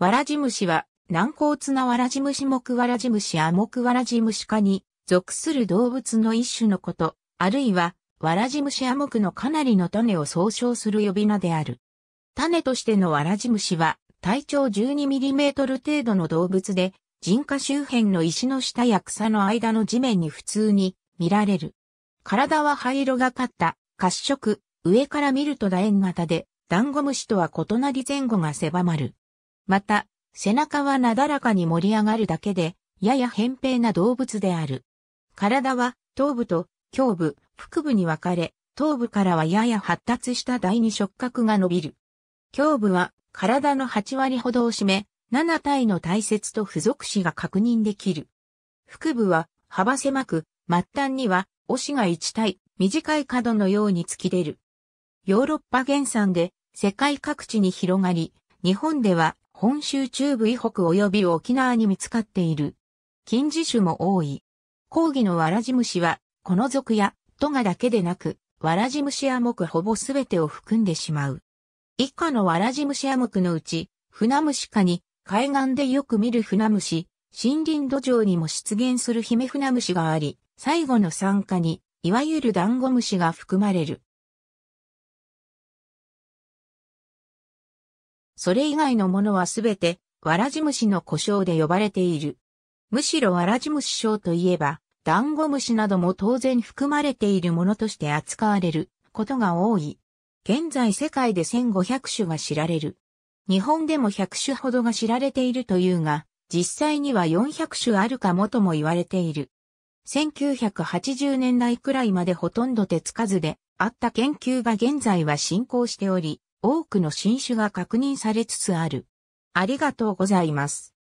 わらじ虫は、軟骨なわらじ虫目わらじ虫や目わらじ虫科に属する動物の一種のこと、あるいは、わらじ虫や目のかなりの種を総称する呼び名である。種としてのわらじ虫は、体長1 2トル程度の動物で、人家周辺の石の下や草の間の地面に普通に見られる。体は灰色がかった褐色、上から見ると楕円型で、ダンゴムシとは異なり前後が狭まる。また、背中はなだらかに盛り上がるだけで、やや扁平な動物である。体は頭部と胸部、腹部に分かれ、頭部からはやや発達した第二触覚が伸びる。胸部は体の8割ほどを占め、7体の大切と付属子が確認できる。腹部は幅狭く、末端には押しが1体、短い角のように突き出る。ヨーロッパ原産で世界各地に広がり、日本では本州中部以北及び沖縄に見つかっている。近似種も多い。講義のわらじ虫は、この属や、トガだけでなく、わらじ虫や目ほぼすべてを含んでしまう。以下のわらじ虫や目のうち、フナムシ科に、海岸でよく見る船虫、森林土壌にも出現するヒメフナムシがあり、最後の参加に、いわゆるダンゴムシが含まれる。それ以外のものはすべて、わらじ虫の故障で呼ばれている。むしろわらじ虫症といえば、ダンゴムシなども当然含まれているものとして扱われることが多い。現在世界で1500種が知られる。日本でも100種ほどが知られているというが、実際には400種あるかもとも言われている。1980年代くらいまでほとんど手つかずであった研究が現在は進行しており、多くの新種が確認されつつある。ありがとうございます。